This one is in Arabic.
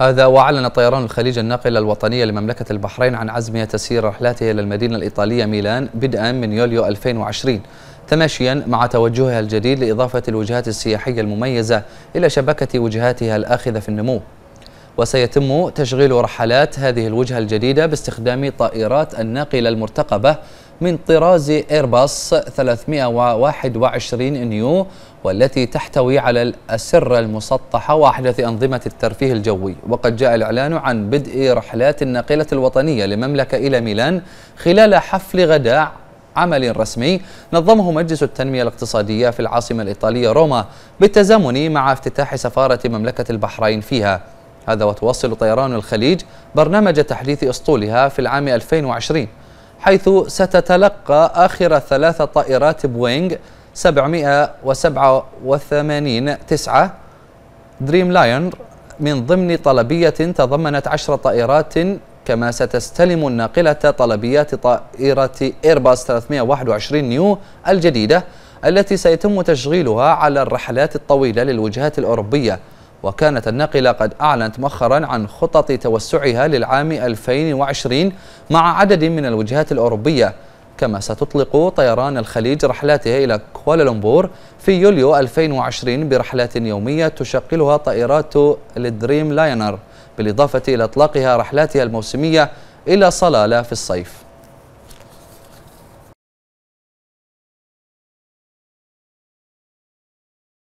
هذا وأعلن طيران الخليج الناقلة الوطنية لمملكة البحرين عن عزمها تسيير رحلاتها إلى المدينة الإيطالية ميلان بدءا من يوليو 2020 تماشيا مع توجهها الجديد لإضافة الوجهات السياحية المميزة إلى شبكة وجهاتها الآخذة في النمو وسيتم تشغيل رحلات هذه الوجهة الجديدة باستخدام طائرات الناقلة المرتقبة من طراز ايرباص 321 نيو والتي تحتوي على الأسرة المسطحة وأحدث أنظمة الترفيه الجوي وقد جاء الإعلان عن بدء رحلات الناقلة الوطنية لمملكة إلى ميلان خلال حفل غداء عمل رسمي نظمه مجلس التنمية الاقتصادية في العاصمة الإيطالية روما بالتزامن مع افتتاح سفارة مملكة البحرين فيها هذا وتواصل طيران الخليج برنامج تحديث أسطولها في العام 2020 حيث ستتلقى آخر ثلاث طائرات بوينغ 787 تسعة دريم لاين من ضمن طلبية تضمنت عشر طائرات كما ستستلم الناقلة طلبيات طائرة إيرباص 321 نيو الجديدة التي سيتم تشغيلها على الرحلات الطويلة للوجهات الأوروبية وكانت الناقلة قد أعلنت مؤخرا عن خطط توسعها للعام 2020 مع عدد من الوجهات الأوروبية كما ستطلق طيران الخليج رحلاتها إلى كوالالمبور في يوليو 2020 برحلات يومية تشكلها طائرات الدريم لاينر بالإضافة إلى إطلاقها رحلاتها الموسمية إلى صلالة في الصيف